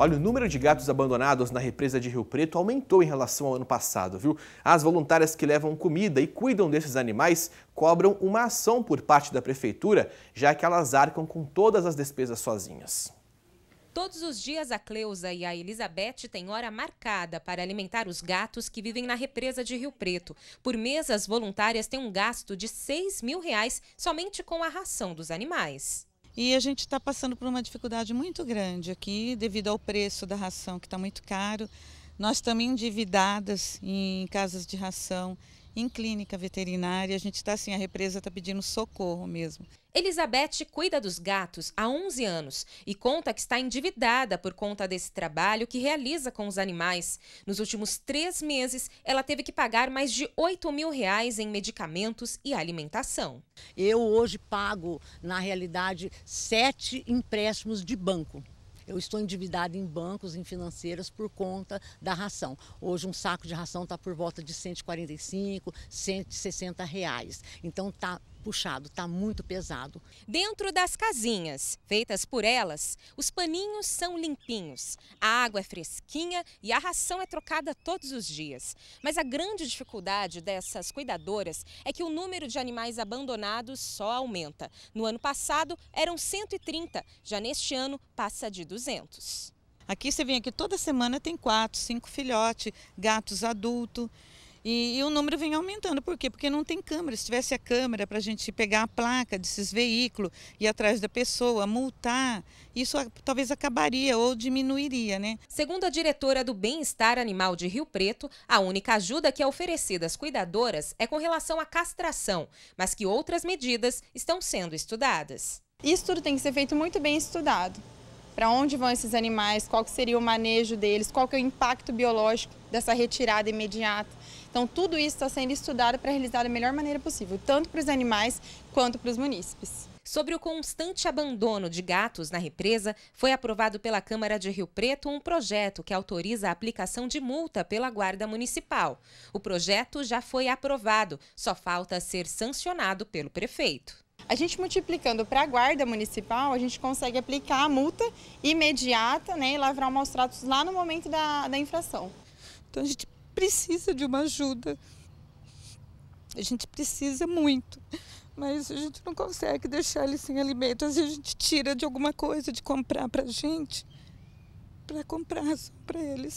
Olha, o número de gatos abandonados na represa de Rio Preto aumentou em relação ao ano passado, viu? As voluntárias que levam comida e cuidam desses animais cobram uma ação por parte da prefeitura, já que elas arcam com todas as despesas sozinhas. Todos os dias, a Cleusa e a Elizabeth têm hora marcada para alimentar os gatos que vivem na represa de Rio Preto. Por mês, as voluntárias têm um gasto de 6 mil reais somente com a ração dos animais. E a gente está passando por uma dificuldade muito grande aqui, devido ao preço da ração, que está muito caro. Nós estamos endividadas em casas de ração em clínica veterinária. A gente está assim, a represa está pedindo socorro mesmo. Elizabeth cuida dos gatos há 11 anos e conta que está endividada por conta desse trabalho que realiza com os animais. Nos últimos três meses, ela teve que pagar mais de 8 mil reais em medicamentos e alimentação. Eu hoje pago, na realidade, sete empréstimos de banco. Eu estou endividada em bancos, em financeiras, por conta da ração. Hoje um saco de ração está por volta de 145, 160 reais. Então está puxado, está muito pesado. Dentro das casinhas, feitas por elas, os paninhos são limpinhos, a água é fresquinha e a ração é trocada todos os dias. Mas a grande dificuldade dessas cuidadoras é que o número de animais abandonados só aumenta. No ano passado eram 130, já neste ano passa de 200. Aqui você vem aqui toda semana tem quatro, cinco filhotes, gatos adultos. E, e, o número vem aumentando. Por quê? Porque não tem câmera. Se tivesse a câmera para a gente pegar a placa desses veículos, ir atrás da pessoa, multar, isso talvez acabaria ou diminuiria, né? Segundo a diretora do Bem-Estar Animal de Rio Preto, a única ajuda que é oferecida às cuidadoras é com relação à castração, mas que outras medidas estão sendo estudadas. Isso tudo tem que ser feito muito bem estudado para onde vão esses animais, qual seria o manejo deles, qual que é o impacto biológico dessa retirada imediata. Então, tudo isso está sendo estudado para realizar da melhor maneira possível, tanto para os animais quanto para os munícipes. Sobre o constante abandono de gatos na represa, foi aprovado pela Câmara de Rio Preto um projeto que autoriza a aplicação de multa pela Guarda Municipal. O projeto já foi aprovado, só falta ser sancionado pelo prefeito. A gente multiplicando para a guarda municipal, a gente consegue aplicar a multa imediata né, e lavrar o maus tratos lá no momento da, da infração. Então a gente precisa de uma ajuda. A gente precisa muito, mas a gente não consegue deixar ele sem alimento. Às vezes a gente tira de alguma coisa de comprar para a gente, para comprar para eles.